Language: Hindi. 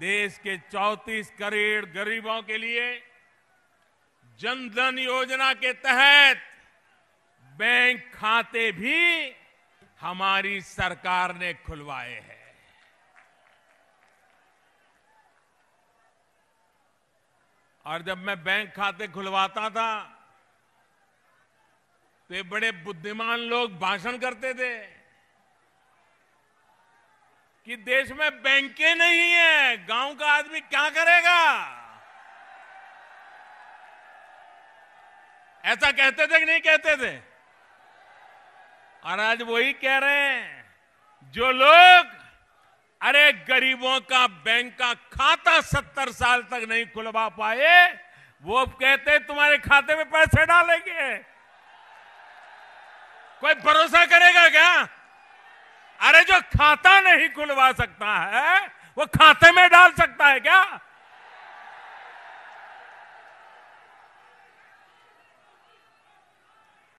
देश के 34 करोड़ गरीबों के लिए जनधन योजना के तहत बैंक खाते भी हमारी सरकार ने खुलवाए हैं और जब मैं बैंक खाते खुलवाता था तो ये बड़े बुद्धिमान लोग भाषण करते थे कि देश में बैंकें नहीं है गांव का आदमी क्या करेगा ऐसा कहते थे कि नहीं कहते थे और आज वही कह रहे हैं जो लोग अरे गरीबों का बैंक का खाता सत्तर साल तक नहीं खुलवा पाए वो कहते तुम्हारे खाते में पैसे डालेंगे कोई भरोसा करेगा क्या खाता नहीं खुलवा सकता है वो खाते में